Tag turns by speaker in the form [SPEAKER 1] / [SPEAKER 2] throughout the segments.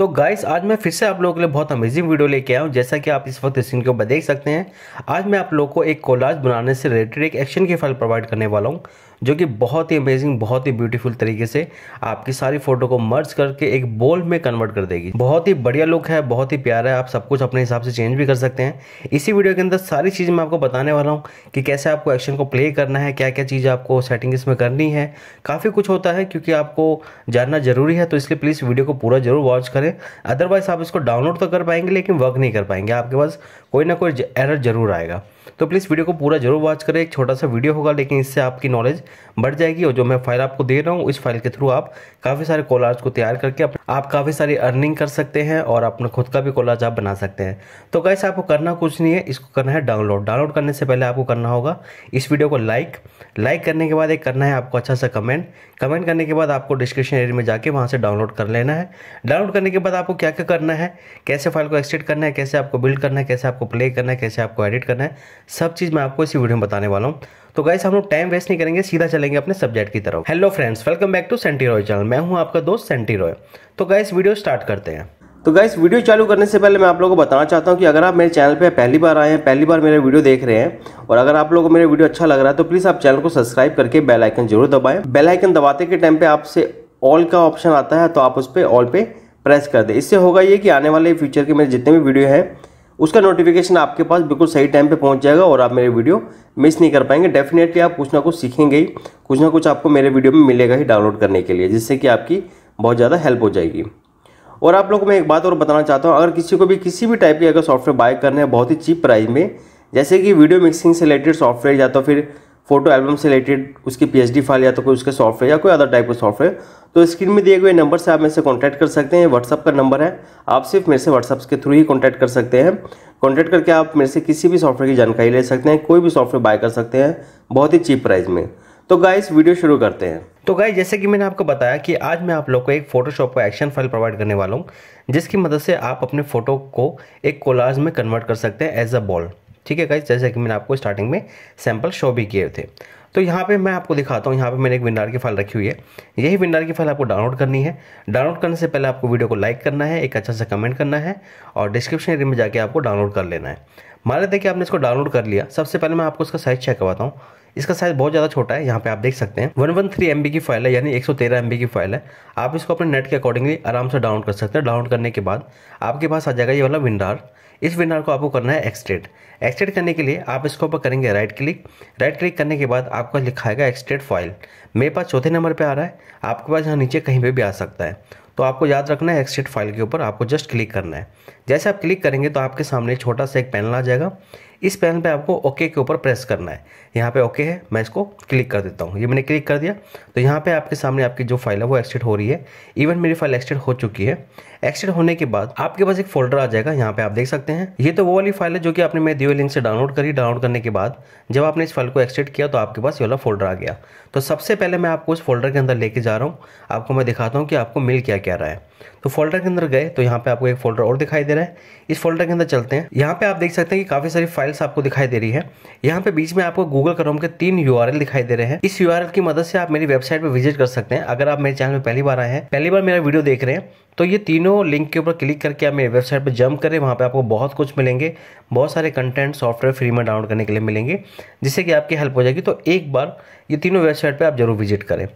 [SPEAKER 1] तो गाइस आज मैं फिर से आप लोगों के लिए बहुत अमेजिंग वीडियो लेके आया हूँ जैसा कि आप इस वक्त स्क्रीन के ऊपर देख सकते हैं आज मैं आप लोगों को एक कोलाज बनाने से रिलेटेड एक एक्शन की फाइल प्रोवाइड करने वाला हूँ जो कि बहुत ही अमेजिंग बहुत ही ब्यूटीफुल तरीके से आपकी सारी फोटो को मर्ज करके एक बोल्ड में कन्वर्ट कर देगी बहुत ही बढ़िया लुक है बहुत ही प्यारा है आप सब कुछ अपने हिसाब से चेंज भी कर सकते हैं इसी वीडियो के अंदर सारी चीज़ मैं आपको बताने वाला हूँ कि कैसे आपको एक्शन को प्ले करना है क्या क्या चीज़ आपको सेटिंग इसमें करनी है काफ़ी कुछ होता है क्योंकि आपको जानना जरूरी है तो इसलिए प्लीज़ वीडियो को पूरा जरूर वॉच करें अदरवाइज आप इसको डाउनलोड तो कर पाएंगे लेकिन वर्क नहीं कर पाएंगे आपके पास कोई ना कोई एरर जरूर आएगा तो प्लीज़ वीडियो को पूरा जरूर वॉच करें एक छोटा सा वीडियो होगा लेकिन इससे आपकी नॉलेज बढ़ जाएगी और जो मैं फाइल आपको दे रहा हूँ इस फाइल के थ्रू आप काफ़ी सारे कॉलर्स को तैयार करके आप काफ़ी सारी अर्निंग कर सकते हैं और अपना खुद का भी कोला जाप बना सकते हैं तो कैसे आपको करना कुछ नहीं है इसको करना है डाउनलोड डाउनलोड करने से पहले आपको करना होगा इस वीडियो को लाइक लाइक करने के बाद एक करना है आपको अच्छा सा कमेंट कमेंट करने के बाद आपको डिस्क्रिप्शन एरिया में जाके वहाँ से डाउनलोड कर लेना है डाउनलोड करने के बाद आपको क्या क्या करना है कैसे फाइल को एक्सटेट करना है कैसे आपको बिल्ड करना है कैसे आपको प्ले करना है कैसे आपको एडिट करना है सब चीज़ मैं आपको इसी वीडियो में बताने वाला हूँ तो गाइस हम लोग टाइम वेस्ट नहीं करेंगे सीधा चलेंगे अपने सब्जेक्ट की तरफ hello friends welcome back to Senti Roy channel मैं हूँ आपका दोस्त सेंटी रॉय तो गाइस वीडियो स्टार्ट करते हैं तो गाइस वीडियो चालू करने से पहले मैं आप लोगों को बताना चाहता हूँ कि अगर आप मेरे चैनल पे पहली बार आए हैं पहली बार मेरे वीडियो देख रहे हैं और अगर आप लोगों को मेरा वीडियो अच्छा लग रहा है तो प्लीज़ आप चैनल को सब्सक्राइब करके बेलाइकन जरूर दबाएँ बेलाइकन दबाते के टाइम पे आपसे ऑल का ऑप्शन आता है तो आप उस पर ऑल पे प्रेस कर दें इससे होगा ये कि आने वाले फ्यूचर के मेरे जितने भी वीडियो हैं उसका नोटिफिकेशन आपके पास बिल्कुल सही टाइम पे पहुंच जाएगा और आप मेरे वीडियो मिस नहीं कर पाएंगे डेफिनेटली आप कुछ ना कुछ सीखेंगे ही कुछ ना कुछ आपको मेरे वीडियो में मिलेगा ही डाउनलोड करने के लिए जिससे कि आपकी बहुत ज़्यादा हेल्प हो जाएगी और आप लोग को मैं एक बात और बताना चाहता हूँ अगर किसी को भी किसी भी टाइप की अगर सॉफ्टवेयर बाय करना है बहुत ही चीप प्राइस में जैसे कि वीडियो मिक्सिंग से रिलेटेड सॉफ्टवेयर या तो फिर फोटो एल्बम से रिलेटेड उसकी पीएचडी फाइल या तो कोई उसके सॉफ्टवेयर या कोई अदर टाइप का सॉफ्टवेयर तो स्क्रीन में दिए गए नंबर से आप मेरे से कॉन्टैक्ट कर सकते हैं व्हाट्सअप का नंबर है आप सिर्फ मेरे से व्हाट्सअप के थ्रू ही कॉन्टैक्ट कर सकते हैं कॉन्टैक्ट करके आप मेरे से किसी भी सॉफ्टवेयर की जानकारी ले सकते हैं कोई भी सॉफ्टवेयर बाय कर सकते हैं बहुत ही चीप प्राइस में तो गाइस वीडियो शुरू करते हैं तो गाइस जैसे कि मैंने आपको बताया कि आज मैं आप लोग को एक फोटोशॉप का एक्शन फाइल प्रोवाइड करने वाला हूँ जिसकी मदद से आप अपने फोटो को एक कोलाज में कन्वर्ट कर सकते हैं एज अ बॉल ठीक है गाइज जैसे कि मैंने आपको स्टार्टिंग में सैंपल शो भी किए थे तो यहाँ पे मैं आपको दिखाता हूँ यहाँ पे मैंने एक विंडार की फाइल रखी हुई है यही विंडार की फाइल आपको डाउनलोड करनी है डाउनलोड करने से पहले आपको वीडियो को लाइक करना है एक अच्छा सा कमेंट करना है और डिस्क्रिप्शन एरिया में जाके आपको डाउनलोड कर लेना है मान लेते कि आपने इसको डाउनलोड कर लिया सबसे पहले मैं आपको इसका साइज़ चेक करवाता हूँ इसका साइज़ बहुत ज़्यादा छोटा है यहाँ पे आप देख सकते हैं वन वन थ्री एम की फाइल है यानी एक सौ तेरह एम की फाइल है आप इसको अपने नेट के अकॉर्डिंगली आराम से डाउनलोड कर सकते हैं डाउनलोड करने के बाद आपके पास आ जाएगा ये वाला विंडार इस विनार को आपको करना है एक्सट्रेट एक्सट्रेट करने के लिए आप इसके ऊपर करेंगे राइट क्लिक राइट क्लिक करने के बाद आपको लिखाएगा आएगा एक्सट्रेट फाइल मेरे पास चौथे नंबर पर आ रहा है आपके पास यहाँ नीचे कहीं पर भी आ सकता है तो आपको याद रखना है एक्सट्रेट फाइल के ऊपर आपको जस्ट क्लिक करना है जैसे आप क्लिक करेंगे तो आपके सामने छोटा सा एक पैनल आ जाएगा इस पैन पे आपको ओके के ऊपर प्रेस करना है यहाँ पे ओके है मैं इसको क्लिक कर देता हूँ ये मैंने क्लिक कर दिया तो यहाँ पे आपके सामने आपकी जो फाइल है वो एक्सटेड हो रही है इवन मेरी फाइल एक्सटेड हो चुकी है एक्सटेड होने के बाद आपके पास एक फोल्डर आ जाएगा यहाँ पे आप देख सकते हैं ये तो वो वाली फाइल है जो कि आपने मैं दिए लिंक से डाउनलोड करी डाउनलोड करने के बाद जब आपने इस फाइल को एक्सटेड किया तो आपके पास ये वाला फोल्डर आ गया तो सबसे पहले मैं आपको उस फोल्डर के अंदर लेके जा रहा हूँ आपको मैं दिखाता हूँ कि आपको मिल क्या क्या रहा है तो फोल्डर के अंदर गए तो यहाँ पे आपको एक फोल्डर और दिखाई दे रहा है इस फोल्डर के अंदर चलते हैं यहाँ पे आप देख सकते हैं कि काफ़ी सारी फाइल फाइल्स आपको दिखाई दे रही है यहाँ पे बीच में आपको गूगल क्रोम के तीन यू दिखाई दे रहे हैं इस यू की मदद से आप मेरी वेबसाइट पर विजिट कर सकते हैं अगर आप मेरे चैनल में पहली बार आए हैं पहली बार मेरा वीडियो देख रहे हैं तो ये तीनों लिंक के ऊपर क्लिक करके आप मेरी वेबसाइट पर जंप करें वहाँ पर आपको बहुत कुछ मिलेंगे बहुत सारे कंटेंट सॉफ्टवेयर फ्री में डाउनलोड करने के लिए मिलेंगे जिससे कि आपकी हेल्प हो जाएगी तो एक बार ये तीनों वेबसाइट पर आप जरूर विजिट करें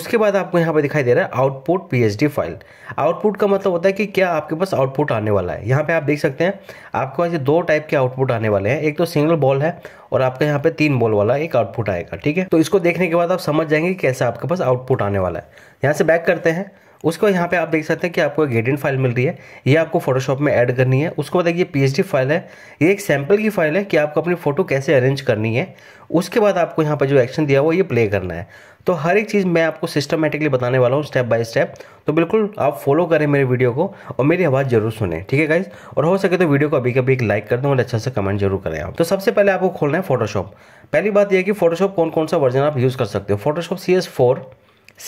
[SPEAKER 1] उसके बाद आपको यहाँ पर दिखाई दे रहा है आउटपुट पी फाइल आउटपुट का मतलब होता है कि क्या आपके पास आउटपुट आने वाला है यहाँ पे आप देख सकते हैं आपके पास ये दो टाइप के आउटपुट आने वाले हैं है एक तो सिंगल बॉल है और आपका यहाँ पे तीन बॉल वाला एक आउटपुट आएगा ठीक है तो इसको देखने के बाद आप समझ जाएंगे कैसे आपके पास आउटपुट आने वाला है यहाँ से बैक करते हैं उसको यहाँ पे आप देख सकते हैं कि आपको ग्रेडियंट फाइल मिल रही है ये आपको फोटोशॉप में ऐड करनी है उसको बाद ये पी फाइल है ये एक सैम्पल की फाइल है कि आपको अपनी फ़ोटो कैसे अरेंज करनी है उसके बाद आपको यहाँ पर जो एक्शन दिया हुआ ये प्ले करना है तो हर एक चीज़ मैं आपको सिस्टमेटिकली बताने वाला हूँ स्टेप बाय स्टेप तो बिल्कुल आप फॉलो करें मेरे वीडियो को और मेरी आवाज़ जरूर सुने ठीक है गाइज और हो सके तो वीडियो को अभी कभी एक लाइक कर दें और अच्छा से कमेंट जरूर करें आप तो सबसे पहले आपको खोलना है फोटोशॉप पहली बात यह कि फोटोशॉप कौन कौन सा वर्जन आप यूज़ कर सकते हो Photoshop C S four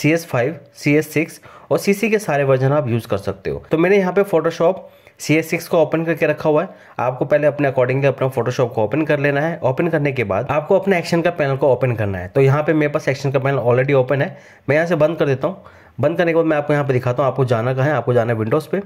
[SPEAKER 1] C S five C S six और सी सी के सारे वर्जन आप यूज़ कर सकते हो तो मैंने यहाँ पर फोटोशॉप सी एस सिक्स को ओपन करके रखा हुआ है आपको पहले अपने अकॉर्डिंगली अपना फोटोशॉप को ओपन कर लेना है ओपन करने के बाद आपको अपने एक्शन का पैनल को ओपन करना है तो यहाँ पे मेरे पास एक्शन का पैनल ऑलरेडी ओपन है मैं यहाँ से बंद कर देता हूँ बंद करने के बाद मैं आपको यहाँ पे दिखाता हूँ आपको जाना कहाँ है आपको जाना है विंडोज़ पे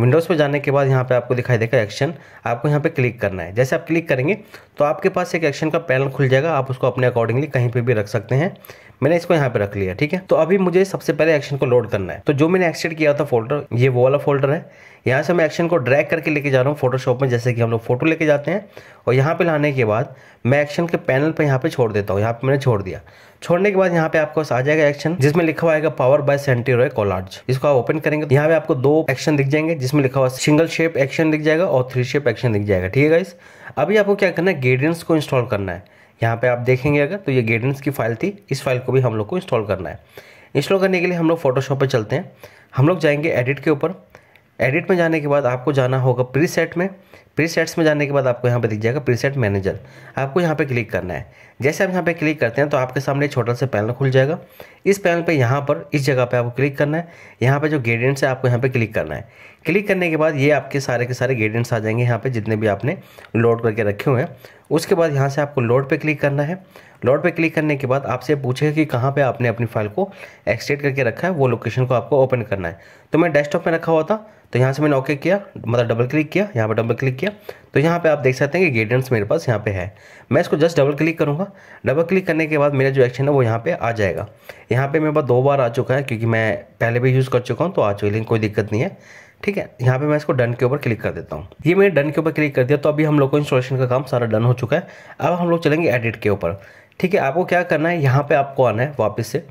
[SPEAKER 1] विंडोज़ पे जाने के बाद यहाँ पे आपको दिखाई देगा एक्शन आपको यहाँ पे क्लिक करना है जैसे आप क्लिक करेंगे तो आपके पास एक एक्शन का पैनल खुल जाएगा आप उसको अपने अकॉर्डिंगली कहीं पर भी रख सकते हैं मैंने इसको यहाँ पे रख लिया ठीक है तो अभी मुझे सबसे पहले एक्शन को लोड करना है तो जो मैंने एक्सटेड किया था फोल्डर ये वो वाला फोल्डर है यहाँ से मैं एक्शन को ड्रैग करके लेके जा रहा हूँ फोटोशॉप में जैसे कि हम लोग फोटो लेके जाते हैं और यहाँ पे लाने के बाद मैं एक्शन के पैनल पर यहाँ पे छोड़ देता हूँ यहाँ पे मैंने छोड़ दिया छोड़ने के बाद यहाँ पे आपको आ जाएगा एक्शन जिसमें लिखा हुआ है पावर बाय सेंटी रॉय कॉलार्ज इसको आप ओपन करेंगे तो यहाँ पे आपको दो एक्शन दिख जाएंगे जिसमें लिखा हुआ सिंगल शेप एक्शन दिख जाएगा और थ्री शेप एक्शन दिख जाएगा ठीक है इस अभी आपको क्या करना है गेडियंस को इंस्टॉल करना है यहाँ पे आप देखेंगे अगर तो ये गेडियंस की फाइल थी इस फाइल को भी हम लोग को इंस्टॉल करना है इंस्टॉल करने के लिए हम लोग फोटोशॉप पर चलते हैं हम लोग जाएंगे एडिट के ऊपर एडिट में जाने के बाद आपको जाना होगा प्रीसेट में प्रीसेट्स में जाने के बाद आपको यहाँ पे दिख जाएगा प्रीसेट मैनेजर आपको यहाँ पे क्लिक करना है जैसे आप यहाँ पे क्लिक करते हैं तो आपके सामने छोटा सा पैनल खुल जाएगा इस पैनल पे यहाँ पर इस जगह पे आपको क्लिक करना है यहाँ पे जो ग्रेडियंट्स है आपको यहाँ पे क्लिक करना है क्लिक करने के बाद ये आपके सारे के सारे ग्रेडियंट्स आ जाएंगे यहाँ पर जितने भी आपने लोड करके रखे हुए हैं उसके बाद यहाँ से आपको लोड पर क्लिक करना है लोड पर क्लिक करने के बाद आपसे पूछेगा कि कहाँ पर आपने अपनी फाइल को एक्सटेट करके रखा है वो लोकेशन को आपको ओपन करना है तो मैं डेस्कटॉप में रखा हुआ था तो यहाँ से मैंने ओके किया मतलब डबल क्लिक किया यहाँ पर डबल क्लिक किया किया तो यहाँ पे आप देख सकते हैं कि ग्रेडियंट्स मेरे पास यहाँ पे है मैं इसको जस्ट डबल क्लिक करूँगा डबल क्लिक करने के बाद मेरा जो एक्शन है वो यहाँ पे आ जाएगा यहाँ पे मेरे पास दो बार आ चुका है क्योंकि मैं पहले भी यूज़ कर चुका हूँ तो आ चुकी कोई दिक्कत नहीं है ठीक है यहाँ पे मैं इसको डन के ऊपर क्लिक कर देता हूँ ये मैंने डन के ऊपर क्लिक कर दिया तो अभी हम लोग को इंस्टॉलेशन का काम सारा डन हो चुका है अब हम लोग चलेंगे एडिट के ऊपर ठीक है आपको क्या करना है यहाँ पे आपको आना है वापस से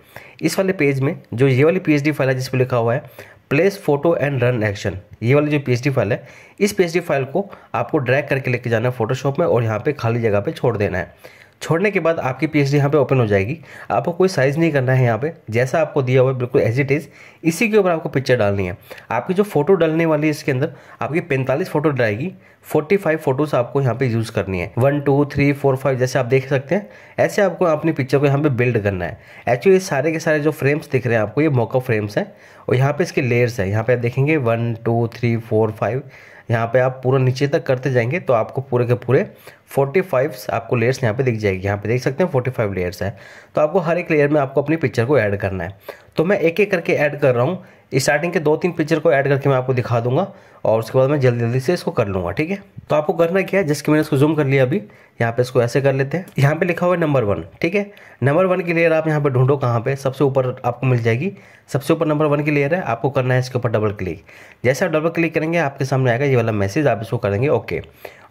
[SPEAKER 1] इस वाले पेज में जो ये वाली पी फाइल है जिस पर लिखा हुआ है place photo and run action ये वाली जो पी फाइल है इस पी फाइल को आपको ड्रैग करके लेके जाना है फोटोशॉप में और यहाँ पे खाली जगह पे छोड़ देना है छोड़ने के बाद आपकी पी एच डी यहाँ पे ओपन हो जाएगी आपको कोई साइज़ नहीं करना है यहाँ पे जैसा आपको दिया हुआ है बिल्कुल एज इट इज़ इसी के ऊपर आपको पिक्चर डालनी है आपकी जो फोटो डालने वाली है इसके अंदर आपकी पैंतालीस फोटो डालेगी फोर्टी फाइव फोटोज़ आपको यहाँ पे यूज़ करनी है one two three four five जैसे आप देख सकते हैं ऐसे आपको अपनी पिक्चर को यहाँ पे बिल्ड करना है एक्चुअली सारे के सारे जो फ्रेम्स दिख रहे हैं आपको ये मॉकअप फ्रेम्स हैं और यहाँ पर इसके लेयर्स हैं यहाँ पे आप देखेंगे one two three four five यहाँ पे आप पूरा नीचे तक करते जाएंगे तो आपको पूरे के पूरे 45 आपको लेयर्स यहाँ पे दिख जाएगी यहाँ पे देख सकते हैं 45 लेयर्स है तो आपको हर एक लेयर में आपको अपनी पिक्चर को ऐड करना है तो मैं एक एक करके ऐड कर रहा हूँ स्टार्टिंग के दो तीन पिक्चर को ऐड करके मैं आपको दिखा दूंगा और उसके बाद मैं जल्दी जल्दी से इसको कर लूँगा ठीक है तो आपको करना क्या है जिसकी मैंने इसको जूम कर लिया अभी यहाँ पे इसको ऐसे कर लेते हैं यहाँ पे लिखा हुआ है नंबर वन ठीक है नंबर वन की लेयर आप यहाँ पे ढूंढो कहाँ पे सबसे ऊपर आपको मिल जाएगी सबसे ऊपर नंबर वन की लेयर है आपको करना है इसके ऊपर डबल क्लिक जैसे आप डबल क्लिक करेंगे आपके सामने आएगा ये वाला मैसेज आप इसको करेंगे ओके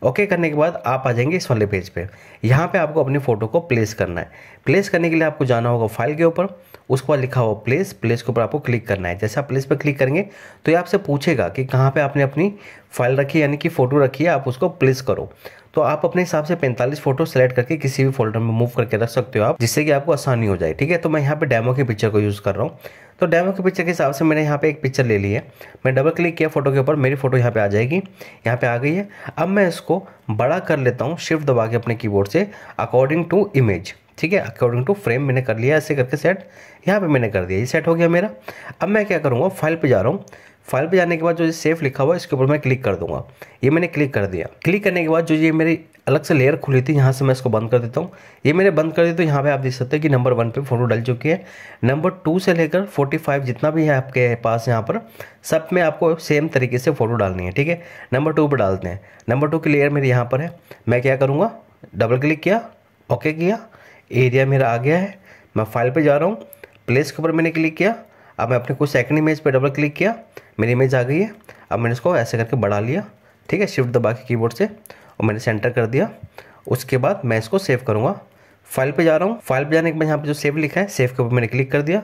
[SPEAKER 1] ओके करने के बाद आप आ जाएंगे इस वाले पेज पर यहाँ पर आपको अपनी फ़ोटो को प्लेस करना है प्लेस करने के लिए आपको जाना होगा फाइल के ऊपर उसके बाद लिखा हुआ प्लेस प्लेस के ऊपर आपको क्लिक करना है जैसे आप प्लेस पर क्लिक करेंगे तो ये आपसे पूछेगा कि कहाँ पे आपने अपनी फाइल रखी यानी कि फ़ोटो रखी है आप उसको प्लेस करो तो आप अपने हिसाब से 45 फोटो सेलेक्ट करके किसी भी फोल्डर में मूव करके रख सकते हो आप जिससे कि आपको आसानी हो जाए ठीक है तो मैं यहाँ पे डेमो की पिक्चर को यूज़ कर रहा हूँ तो डेमो के पिक्चर के हिसाब से मैंने यहाँ पे एक पिक्चर ले ली है मैं डबल क्लिक किया फोटो के ऊपर मेरी फोटो यहाँ पे आ जाएगी यहाँ पे आ गई है अब मैं इसको बड़ा कर लेता हूँ शिफ्ट दबा के अपने कीबोर्ड से अकॉर्डिंग टू इमेज ठीक है अकॉर्डिंग टू फ्रेम मैंने कर लिया ऐसे करके सेट यहाँ पे मैंने कर दिया ये सेट हो गया मेरा अब मैं क्या करूँगा फाइल पे जा रहा हूँ फाइल पे जाने के बाद जो ये सेफ लिखा हुआ है इसके ऊपर मैं क्लिक कर दूंगा ये मैंने क्लिक कर दिया क्लिक करने के बाद जो ये मेरी अलग से लेयर खुली थी यहाँ से मैं इसको बंद कर देता हूँ ये मैंने बंद कर दी तो यहाँ पे आप देख सकते हैं कि नंबर वन पे फोटो डल चुकी है नंबर टू से लेकर फोर्टी फाइव जितना भी है आपके पास यहाँ पर सब में आपको सेम तरीके से फ़ोटो डालनी है ठीक है नंबर टू पर डालते हैं नंबर टू की लेयर मेरी यहाँ पर है मैं क्या करूँगा डबल क्लिक किया ओके किया एरिया मेरा आ गया है मैं फाइल पर जा रहा हूँ प्लेस के ऊपर मैंने क्लिक किया अब मैं अपने कुछ सेकंड इमेज पर डबल क्लिक किया मेरी इमेज आ गई है अब मैंने इसको ऐसे करके बढ़ा लिया ठीक है शिफ्ट दबा के कीबोर्ड से और मैंने सेंटर कर दिया उसके बाद मैं इसको सेव करूँगा फाइल पे जा रहा हूँ फाइल पे जाने के बाद यहाँ पे जो सेव लिखा है सेव के ऊपर मैंने क्लिक कर दिया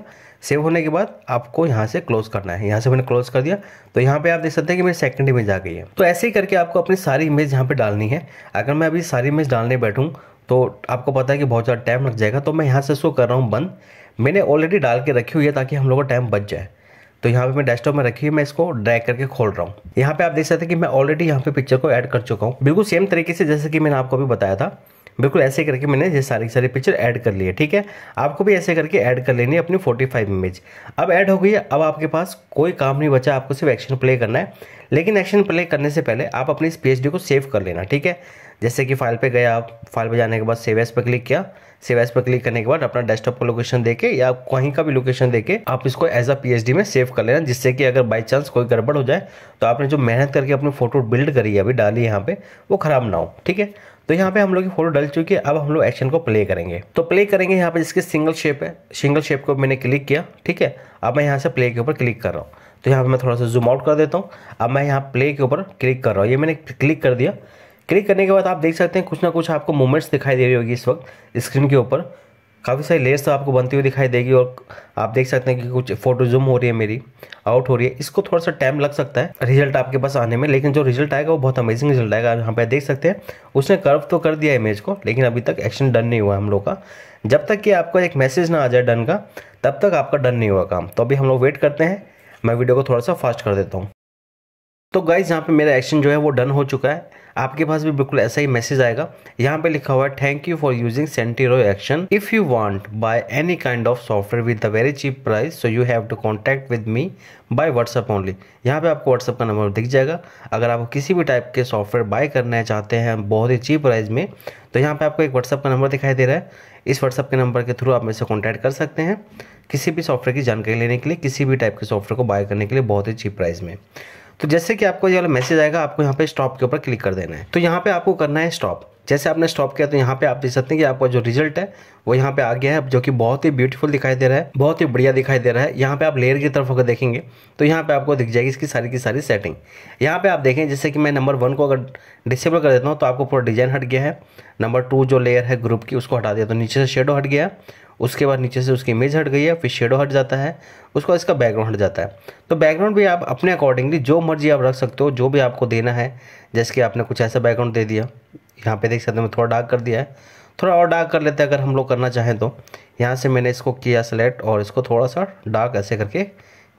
[SPEAKER 1] सेव होने के बाद आपको यहाँ से क्लोज करना है यहाँ से मैंने क्लोज कर दिया तो यहाँ पे आप देख सकते हैं कि मेरी सेकंड इमेज आ गई है तो ऐसे ही करके आपको अपनी सारी इमेज यहाँ पे डालनी है अगर मैं अभी सारी इमेज डालने बैठूँ तो आपको पता है कि बहुत ज़्यादा टाइम लग जाएगा तो मैं यहाँ से इसको कर रहा हूँ बंद मैंने ऑलरेडी डाल के रखी हुई है ताकि हम लोगों का टाइम बच जाए तो यहाँ पे मैं डेस्कटॉप में रखी हुई मैं इसको ड्रैग करके खोल रहा हूँ यहाँ पे आप देख सकते हैं कि मैं ऑलरेडी यहाँ पे पिक्चर को ऐड कर चुका हूँ बिल्कुल सेम तरीके से जैसे कि मैंने आपको अभी बताया था बिल्कुल ऐसे करके मैंने ये सारी सारी पिक्चर ऐड कर ली है ठीक है आपको भी ऐसे करके ऐड कर लेनी है अपनी 45 इमेज अब ऐड हो गई है अब आपके पास कोई काम नहीं बचा आपको सिर्फ एक्शन प्ले करना है लेकिन एक्शन प्ले करने से पहले आप अपनी इस पी को सेव कर लेना ठीक है जैसे कि फाइल पे गए आप फाइल पे जाने के बाद सेव एस पर क्लिक किया सेव एस पर क्लिक करने के बाद अपना डेस्कटॉप का लोकेशन देके या कहीं का भी लोकेशन देके आप इसको एज अ पीएचडी में सेव कर लेना जिससे कि अगर बाई चांस कोई गड़बड़ हो जाए तो आपने जो मेहनत करके अपनी फोटो बिल्ड करी है अभी डाली यहाँ पे वो खराब ना हो ठीक है तो यहाँ पे हम लोग की फोटो डल चुकी है अब हम लोग एक्शन को प्ले करेंगे तो प्ले करेंगे यहाँ पे जिसके सिंगल शेप है सिंगल शेप को मैंने क्लिक किया ठीक है अब मैं यहाँ से प्ले के ऊपर क्लिक कर रहा हूँ तो यहाँ पे मैं थोड़ा सा जूम आउट कर देता हूँ अब मैं यहाँ प्ले के ऊपर क्लिक कर रहा हूँ ये मैंने क्लिक कर दिया क्लिक करने के बाद आप देख सकते हैं कुछ ना कुछ आपको मूवमेंट्स दिखाई दे रही होगी इस वक्त स्क्रीन के ऊपर काफ़ी सारी लेयर्स तो आपको बनती हुई दिखाई देगी और आप देख सकते हैं कि कुछ फोटो जूम हो रही है मेरी आउट हो रही है इसको थोड़ा सा टाइम लग सकता है रिजल्ट आपके पास आने में लेकिन जो रिजल्ट आएगा वो बहुत अमेजिंग रिजल्ट आएगा यहाँ पे देख सकते हैं उसने कर्व तो कर दिया इमेज को लेकिन अभी तक एक्शन डन नहीं हुआ हम लोग का जब तक कि आपका एक मैसेज ना आ जाए डन का तब तक आपका डन नहीं हुआ काम तो अभी हम लोग वेट करते हैं मैं वीडियो को थोड़ा सा फास्ट कर देता हूँ तो गाइज़ यहाँ पे मेरा एक्शन जो है वो डन हो चुका है आपके पास भी बिल्कुल ऐसा ही मैसेज आएगा यहाँ पे लिखा हुआ है थैंक यू फॉर यूजिंग सेंटीरो action if you want buy any kind of software with a very cheap price so you have to contact with me by WhatsApp only यहाँ पे आपको व्हाट्सअप का नंबर दिख जाएगा अगर आप किसी भी टाइप के सॉफ्टवेयर बाय करना चाहते हैं बहुत ही चीप प्राइस में तो यहाँ पर आपको एक व्हाट्सअप का नंबर दिखाई दे रहा है इस व्हाट्सअप के नंबर के थ्रू आप मेरे से कॉन्टैक्ट कर सकते हैं किसी भी सॉफ्टवेयर की जानकारी लेने के लिए किसी भी टाइप के सॉफ्टवेयर को बाय करने के लिए बहुत ही चीप प्राइस में तो जैसे कि आपको ये वाला मैसेज आएगा आपको यहाँ पे स्टॉप के ऊपर क्लिक कर देना है तो यहाँ पे आपको करना है स्टॉप जैसे आपने स्टॉप किया तो यहाँ पे आप देख सकते हैं कि आपका जो रिजल्ट है वो यहाँ पे आ गया है जो कि बहुत ही ब्यूटीफुल दिखाई दे रहा है बहुत ही बढ़िया दिखाई दे रहा है यहाँ पे आप लेयर की तरफ अगर देखेंगे तो यहाँ पे आपको दिख जाएगी इसकी सारी की सारी सेटिंग यहाँ पे आप देखें जैसे कि मैं नंबर वन को अगर डिसेबल कर देता हूँ तो आपको पूरा डिजाइन हट गया है नंबर टू जो लेयर है ग्रुप की उसको हटा दिया तो नीचे से शेडो हट गया उसके बाद नीचे से उसकी इमेज हट गई है फिर शेडो हट जाता है उसके बाद इसका बैकग्राउंड हट जाता है तो बैकग्राउंड भी आप अपने अकॉर्डिंगली जो मर्जी आप रख सकते हो जो भी आपको देना है जैसे कि आपने कुछ ऐसा बैकग्राउंड दे दिया यहाँ पे देख सकते मैं थोड़ा डार्क कर दिया है थोड़ा और डार्क कर लेते हैं अगर हम लोग करना चाहें तो यहाँ से मैंने इसको किया सेलेक्ट और इसको थोड़ा सा डार्क ऐसे करके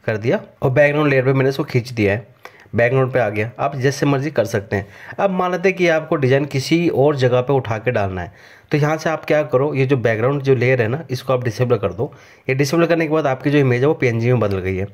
[SPEAKER 1] कर दिया और बैकग्राउंड लेयर पर मैंने इसको खींच दिया है बैकग्राउंड पे आ गया आप जैसे मर्जी कर सकते हैं अब मान लेते हैं कि आपको डिज़ाइन किसी और जगह पे उठा के डालना है तो यहाँ से आप क्या करो ये जो बैकग्राउंड जो लेयर है ना इसको आप डिसेबल कर दो ये डिसेबल करने के बाद आपकी जो इमेज है वो पी में बदल गई है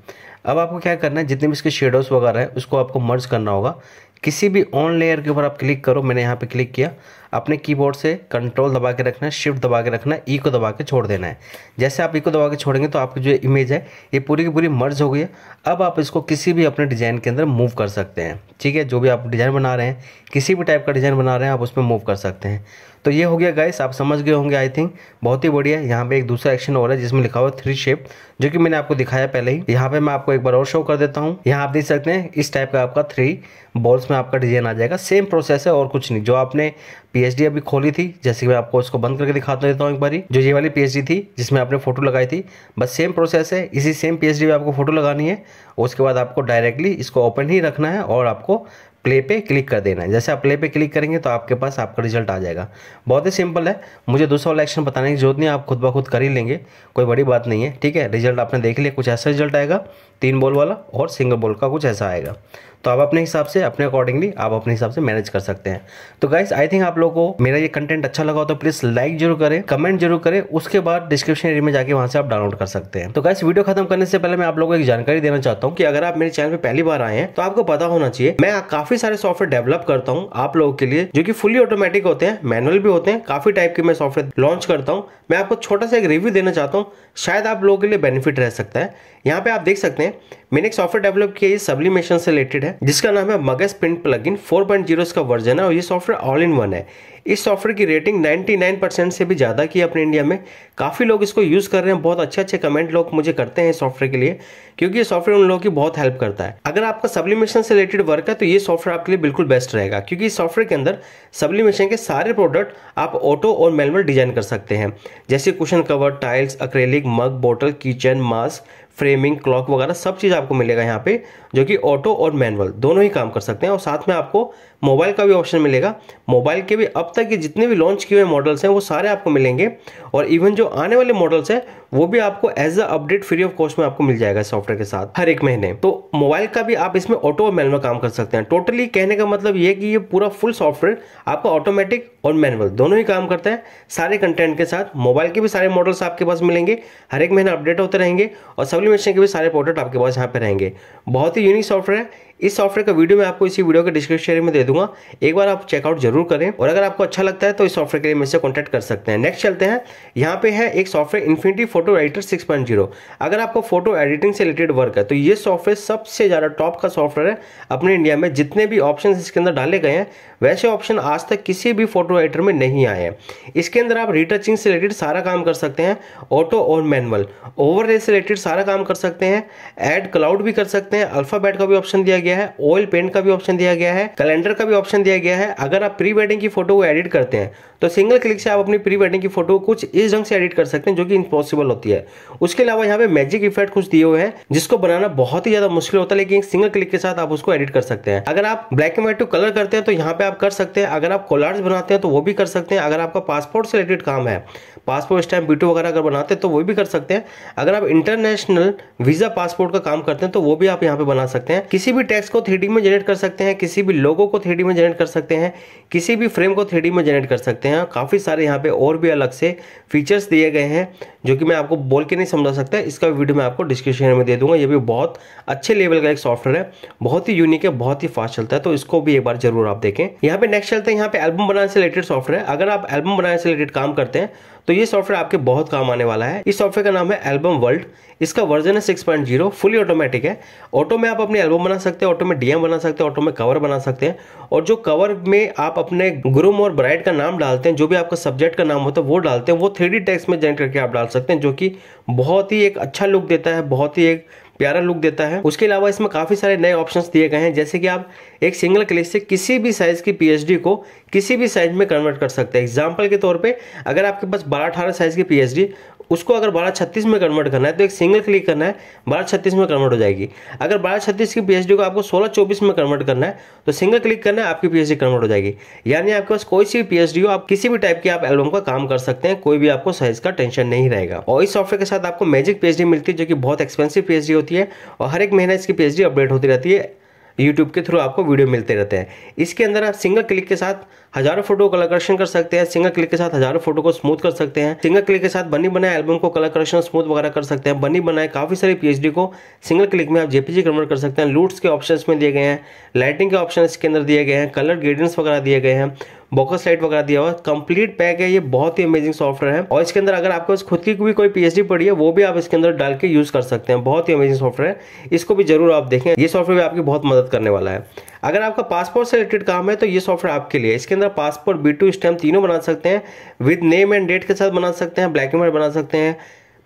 [SPEAKER 1] अब आपको क्या करना है जितने भी इसके शेडोज़ वगैरह है उसको आपको मर्ज करना होगा किसी भी ऑन लेयर के ऊपर आप क्लिक करो मैंने यहाँ पे क्लिक किया अपने कीबोर्ड से कंट्रोल दबा के रखना है शिफ्ट दबा के रखना है ई e को दबा के छोड़ देना है जैसे आप ई e को दबा के छोड़ेंगे तो आपकी जो इमेज है ये पूरी की पूरी मर्ज हो गई है अब आप इसको किसी भी अपने डिज़ाइन के अंदर मूव कर सकते हैं ठीक है जो भी आप डिज़ाइन बना रहे हैं किसी भी टाइप का डिज़ाइन बना रहे हैं आप उसमें मूव कर सकते हैं तो ये हो गया गाइस आप समझ गए होंगे आई थिंक बहुत ही बढ़िया यहाँ पे एक दूसरा एक्शन हो रहा है जिसमें लिखा हुआ थ्री शेप जो कि मैंने आपको दिखाया पहले ही यहाँ पे मैं आपको एक बार और शो कर देता हूँ यहाँ आप देख सकते हैं इस टाइप का आपका थ्री बॉल्स में आपका डिजाइन आ जाएगा सेम प्रोसेस है और कुछ नहीं जो आपने पीएचडी अभी खोली थी जैसे कि मैं आपको इसको बंद करके दिखाता देता हूँ एक बारी जो ये वाली पीएचडी थी जिसमें आपने फोटो लगाई थी बस सेम प्रोसेस है इसी सेम पीएचडी में आपको फोटो लगानी है उसके बाद आपको डायरेक्टली इसको ओपन ही रखना है और आपको प्ले पे क्लिक कर देना है जैसे आप प्ले पे क्लिक करेंगे तो आपके पास आपका रिजल्ट आ जाएगा बहुत ही सिंपल है मुझे दूसरा वाला एक्शन बताने की जरूरत नहीं आप खुद ब खुद कर ही लेंगे कोई बड़ी बात नहीं है ठीक है रिजल्ट आपने देख लिया कुछ ऐसा रिजल्ट आएगा तीन बॉल वाला और सिंगल बॉल का कुछ ऐसा आएगा तो आप अपने हिसाब से अपने अकॉर्डिंगली आप अपने हिसाब से मैनेज कर सकते हैं तो गाइस आई थिंक आप लोगों को मेरा ये कंटेंट अच्छा लगा हो तो प्लीज लाइक जरूर करें कमेंट जरूर करें उसके बाद डिस्क्रिप्शन एरिया में जाकर वहां से आप डाउनलोड कर सकते हैं तो गाइस वीडियो खत्म करने से पहले मैं आप लोगों को एक जानकारी देना चाहता हूँ कि अगर आप मेरे चैनल पर पहली बार आए हैं तो आपको पता होना चाहिए मैं काफी सारे सॉफ्टवेयर डेवलप करता हूँ आप लोगों के लिए जो कि फुली ऑटोमेटिक होते हैं मैनुअल भी होते हैं काफी टाइप के मैं सॉफ्टवेयर लॉन्च करता हूँ मैं आपको छोटा सा एक रिव्यू देना चाहता हूँ शायद आप लोगों के लिए बेनिफिट रह सकता है यहाँ पे आप देख सकते हैं मैंने एक सॉफ्टवेयर डेवलप किया ये सब्लिमेशन से रिलेटेड है जिसका नाम है मगस प्रिंट प्लगइन 4.0 इसका वर्जन है और ये सॉफ्टवेयर ऑल इन वन है इस सॉफ्टवेयर की रेटिंग 99 परसेंट से भी ज़्यादा की अपने इंडिया में काफ़ी लोग इसको यूज़ कर रहे हैं बहुत अच्छे अच्छे कमेंट लोग मुझे करते हैं सॉफ्टवेयर के लिए क्योंकि ये सॉफ्टवेयर उन लोगों की बहुत हेल्प करता है अगर आपका सब्लिमेशन से रिलेटेड वर्क है तो ये सॉफ्टवेयर आपके लिए बिल्कुल बेस्ट रहेगा क्योंकि इस सॉफ्टवेयर के अंदर सब्लिमेशन के सारे प्रोडक्ट आप ऑटो और मैनुअल डिजाइन कर सकते हैं जैसे cushion cover tiles acrylic mug bottle kitchen mask framing clock वगैरह सब चीज़ आपको मिलेगा यहाँ पे जो कि ऑटो और मैनुअल दोनों ही काम कर सकते हैं और साथ में आपको मोबाइल का भी ऑप्शन मिलेगा मोबाइल के भी अब तक के जितने भी लॉन्च किए हुए मॉडल्स हैं वो सारे आपको मिलेंगे और इवन जो आने वाले मॉडल्स हैं वो भी आपको as a update free of cost में आपको मिल जाएगा सॉफ्टवेयर के साथ हर एक महीने तो मोबाइल का भी आप इसमें ऑटो और मैनुअल काम कर सकते हैं टोटली कहने का मतलब ये कि ये पूरा फुल सॉफ्टवेयर आपका ऑटोमेटिक और मैनुअल दोनों ही काम करता है सारे कंटेंट के साथ मोबाइल के भी सारे मॉडल्स आपके पास मिलेंगे हर एक महीने अपडेट होते रहेंगे और सब्लिमेशन के भी सारे प्रोडक्ट आपके पास यहाँ पे रहेंगे बहुत ही यूनिक सॉफ्टवेयर है इस सॉफ्टवेयर का वीडियो मैं आपको इसी वीडियो के डिस्क्रिप्शन में दे दूंगा एक बार आप चेकआउट जरूर करें और अगर आपको अच्छा लगता है तो इस सॉफ्टवेयर के लिए मुझसे कॉन्टैक्ट कर सकते हैं नेक्स्ट चलते हैं यहाँ पे है एक software infinity photo editor six अगर आपको फोटो एडिटिंग से रिलेटेड वर्क है तो ये सॉफ्टवेयर सबसे ज़्यादा टॉप का सॉफ्टवेयर है अपने इंडिया में जितने भी ऑप्शन इसके अंदर डाले गए हैं वैसे ऑप्शन आज तक किसी भी फोटो एडिटर में नहीं आए हैं इसके अंदर आप रिटचिंग से रिलेटेड सारा काम कर सकते हैं ऑटो और मैनुअल ओवर से रिलेटेड सारा काम कर सकते हैं एड क्लाउड भी कर सकते हैं अल्फाबेट का भी ऑप्शन दिया गया गया है ऑयल पेंट का भी ऑप्शन दिया गया है कैलेंडर का भी ऑप्शन दिया गया है अगर आप प्री वेडिंग की फोटो को एडिट करते हैं तो सिंगल क्लिक से आप अपनी प्री वेडिंग की फोटो कुछ इस ढंग से एडिट कर सकते हैं जो कि इम्पॉसिबल होती है उसके अलावा यहाँ पे मैजिक इफेक्ट कुछ दिए हुए हैं जिसको बनाना बहुत ही ज्यादा मुश्किल होता है लेकिन सिंगल क्लिक के साथ आप उसको एडिट कर सकते हैं अगर आप black and white to colour करते हैं तो यहाँ पे आप कर सकते हैं अगर आप कोलार्स बनाते हैं तो वो भी कर सकते हैं अगर आपका पासपोर्ट से रिलेटेड काम है पासपोर्ट स्टैम्प बी वगैरह अगर बनाते हैं तो वो भी कर सकते हैं अगर आप इंटरनेशनल वीजा पासपोर्ट का काम करते हैं तो वो भी आप यहाँ पे बना सकते हैं किसी भी टेक्स्ट को थ्री में जनरेट कर सकते हैं किसी भी लोगो को थ्री में जनरेट कर सकते हैं किसी भी फ्रेम को थ्री में जनरेट कर सकते हैं काफ़ी सारे यहाँ पे और भी अलग से फीचर्स दिए गए हैं जो कि मैं आपको बोल के नहीं समझा सकता इसका वीडियो मैं आपको डिस्क्रिप्शन में दे दूंगा ये भी बहुत अच्छे लेवल का एक सॉफ्टवेयर है बहुत ही यूनिक है बहुत ही फास्ट चलता है तो इसको भी एक बार जरूर आप देखें यहाँ पे नेक्स्ट चलते हैं यहाँ पे एल्बम बनाने से रिलेटेड सॉफ्टवेयर अगर आप एल्बम बनाने से रिलेटेड काम करते हैं तो ये सॉफ्टवेयर आपके बहुत काम आने वाला है इस सॉफ्टवेयर का नाम है एल्बम वर्ल्ड इसका वर्जन है 6.0 फुली ऑटोमेटिक है ऑटो में आप अपनी एल्बम बना सकते हैं ऑटो में डीएम बना सकते हैं ऑटो में कवर बना सकते हैं और जो कवर में आप अपने ग्रूम और ब्राइड का नाम डालते हैं जो भी आपका सब्जेक्ट का नाम होता है वो डालते हैं वो थ्री टेक्स्ट में जॉइन करके आप डाल सकते हैं जो कि बहुत ही एक अच्छा लुक देता है बहुत ही एक प्यारा लुक देता है उसके अलावा इसमें काफी सारे नए ऑप्शन दिए गए हैं जैसे कि आप एक सिंगल क्लिक से किसी भी साइज की पीएचडी को किसी भी साइज में कन्वर्ट कर सकते हैं एग्जाम्पल के तौर पर अगर आपके पास बारह अठारह साइज की पीएचडी उसको अगर बारह छत्तीस में कन्वर्ट करना है तो एक सिंगल क्लिक करना है बारह छत्तीस में कन्वर्ट हो जाएगी अगर बारह छत्तीस की पी को आपको सोलह चौबीस में कन्वर्ट करना है तो सिंगल क्लिक करना है आपकी पी कन्वर्ट हो जाएगी यानी आपके पास कोई सी भी हो आप किसी भी टाइप की आप एल्बम का काम कर सकते हैं कोई भी आपको साइज का टेंशन नहीं रहेगा और इस सॉफ्टवेयर के साथ आपको मैजिक पी मिलती है जो कि बहुत एक्सपेंसिव पी होती है और हर एक महीना इसकी पी अपडेट होती रहती है यूट्यूब के थ्रू आपको वीडियो मिलते रहते हैं इसके अंदर आप सिंगल क्लिक के साथ हजारों फोटो कलर करेक्शन कर सकते हैं सिंगल क्लिक के साथ हजारों फोटो को स्मूथ कर सकते हैं सिंगल क्लिक के साथ बनी बनाए एल्बम को कलर करेक्शन स्मूथ वगैरह कर सकते हैं बनी बनाए काफी सारी पीएचडी को सिंगल क्लिक में आप जेपीजी कन्वर्ट कर सकते हैं लूट्स के ऑप्शन में दिए गए हैं लाइटिंग के ऑप्शन इसके अंदर दिए गए हैं कलर ग्रेडियंट्स वगैरह दिए गए हैं बॉकस लाइट वगैरह दिया हुआ कंप्लीट पैक है ये बहुत ही अमेजिंग सॉफ्टवेयर है और इसके अंदर अगर आपके पास खुद की भी कोई पीएचडी पड़ी है वो भी आप इसके अंदर डाल के यूज कर सकते हैं बहुत ही अमेजिंग सॉफ्टवेयर है इसको भी जरूर आप देखें ये सॉफ्टवेयर आपकी बहुत मदद करने वाला है अगर आपका पासपोर्ट से रिलेटेड काम है तो ये सॉफ्टवेयर आपके लिए इसके अंदर पासपोर्ट बी टू स्टैम्प तीनों बना सकते हैं विद नेम एंड डेट के साथ बना सकते हैं ब्लैक एंड व्हाइट बना सकते हैं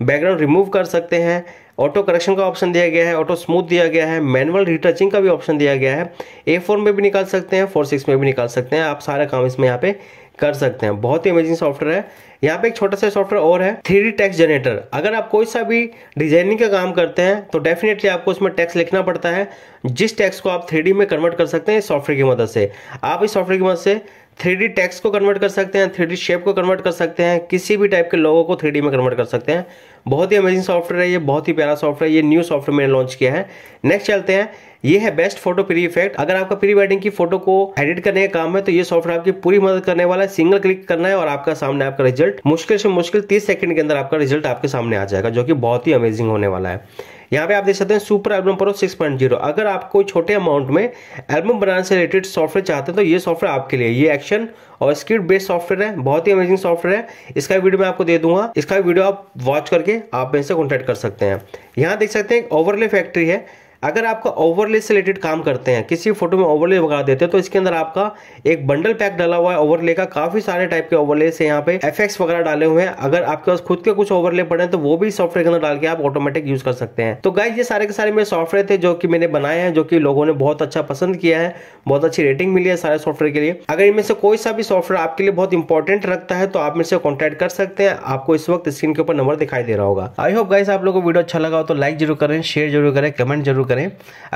[SPEAKER 1] बैकग्राउंड रिमूव कर सकते हैं ऑटो करेक्शन का ऑप्शन दिया गया है ऑटो स्मूथ दिया गया है मैनुअल रिटचिंग का भी ऑप्शन दिया गया है ए फोर में भी निकाल सकते हैं फोर सिक्स में भी निकाल सकते हैं आप सारा काम इसमें यहाँ पे कर सकते हैं बहुत ही अमेजिंग सॉफ्टवेयर है यहाँ पे एक छोटा सा सॉफ्टवेयर और है थ्री टेक्स्ट जनरेटर अगर आप कोई सा भी डिजाइनिंग का काम करते हैं तो डेफिनेटली आपको उसमें टैक्स लिखना पड़ता है जिस टैक्स को आप थ्री में कन्वर्ट कर सकते हैं इस सॉफ्टवेयर की मदद से आप इस सॉफ्टवेयर की मदद से थ्री डी को कन्वर्ट कर सकते हैं थ्री डी शेप को कन्वर्ट कर सकते हैं किसी भी टाइप के लोगों को थ्री डी में कन्वर्ट कर सकते हैं बहुत ही अमेजिंग सॉफ्टवेयर है ये बहुत ही प्यारा सॉफ्टवेयर ये न्यू सॉफ्टवेयर मैंने लॉन्च किया है नेक्स्ट चलते हैं ये है बेस्ट फोटो प्री इफेक्ट अगर आपका प्री वेडिंग की फोटो को एडिट करने का काम है तो ये सॉफ्टवेयर आपकी पूरी मदद करने वाला है सिंगल क्लिक करना है और आपका सामने आपका रिजल्ट मुश्किल से मुश्किल तीस सेकंड के अंदर आपका रिजल्ट आपके सामने आ जाएगा जो कि बहुत ही अमेजिंग होने वाला है यहाँ पे आप देख सकते हैं सुपर एल्बम प्रो 6.0 अगर आप कोई छोटे अमाउंट में एल्बम बनाने से रिलेटेड सॉफ्टवेयर चाहते हैं तो ये सॉफ्टवेयर आपके लिए ये एक्शन और स्क्रिप्ट बेस्ड सॉफ्टवेयर है बहुत ही अमेजिंग सॉफ्टवेयर है इसका वीडियो मैं आपको दे दूंगा इसका वीडियो आप वॉच करके आप मेरे से कॉन्टेक्ट कर सकते हैं यहाँ देख सकते हैं ओवरले फैक्ट्री है अगर आपका ओवरले से रिलेटेड काम करते हैं किसी फोटो में ओवरले वगैरह देते हैं तो इसके अंदर आपका एक बंडल पैक डाला हुआ है ओवरले का काफी सारे टाइप के ओवरले से यहाँ पे एफ वगैरह डाले हुए हैं अगर आपके पास खुद के कुछ ओवरले पड़े हैं तो वो भी सॉफ्टवेयर के अंदर डाल के आप ऑटोमेटिक यूज कर सकते हैं तो गाइज ये सारे के सारे मेरे सॉफ्टवेयर थे जो कि मैंने बनाए हैं जो कि लोगों ने बहुत अच्छा पसंद किया है बहुत अच्छी रेटिंग मिली है सारे सॉफ्टवेयर के लिए अगर इनमें से कोई सा भी सॉफ्टवेयर आपके लिए बहुत इंपॉर्टेंट रखता है तो आप मेरे से कॉन्टैक्ट कर सकते हैं आपको इस वक्त स्क्रीन के ऊपर नंबर दिखाई दे रहा होगा आई होप गाइस आप लोग को वीडियो अच्छा लगा हो तो लाइक जरूर करें शेयर जरूर करें कमेंट जरूर करें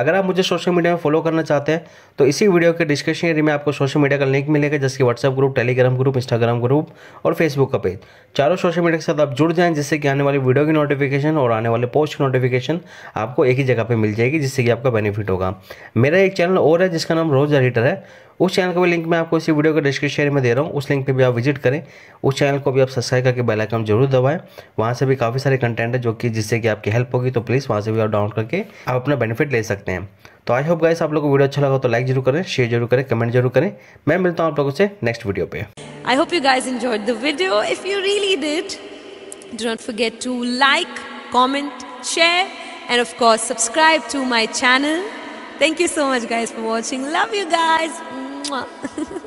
[SPEAKER 1] अगर आप मुझे सोशल मीडिया में फॉलो करना चाहते हैं तो इसी वीडियो के डिस्क्रिप्शन एरिया में आपको सोशल मीडिया का लिंक मिलेगा जैसे कि group Telegram group Instagram group और फेसबुक का पेज चारों सोशल मीडिया के साथ आप जुड़ जाएं जिससे कि आने वाली वीडियो की नोटिफिकेशन और आने वाले पोस्ट की नोटिफिकेशन आपको एक ही जगह पर मिल जाएगी जिससे कि आपका बेनिफिट होगा मेरा एक चैनल और है जिसका नाम रोज एडिटर है उस चैनल का भी लिंक मैं आपको इसी वीडियो के डिस्क्रिप्शन में दे रहा हूँ उस लिंक पे भी आप विजिट करें उस चैनल को भी आप सब्सक्राइब करके बेल आइकन जरूर दबाएं वहाँ से भी काफ़ी सारे कंटेंट है जो कि जिससे कि आपकी हेल्प होगी तो प्लीज़ वहाँ से भी आप डाउनलोड करके आप अपना बेनिफिट ले सकते हैं तो आई होप गाइस आप लोग को वीडियो अच्छा लगा तो लाइक जरूर करें शेयर जरूर करें कमेंट जरूर करें मैं मिलता हूँ आप लोगों से नेक्स्ट वीडियो पे I hope you guys enjoyed the video if you really did don't forget to like comment share and of course subscribe to my channel thank you so much guys for watching love you guys フフフ。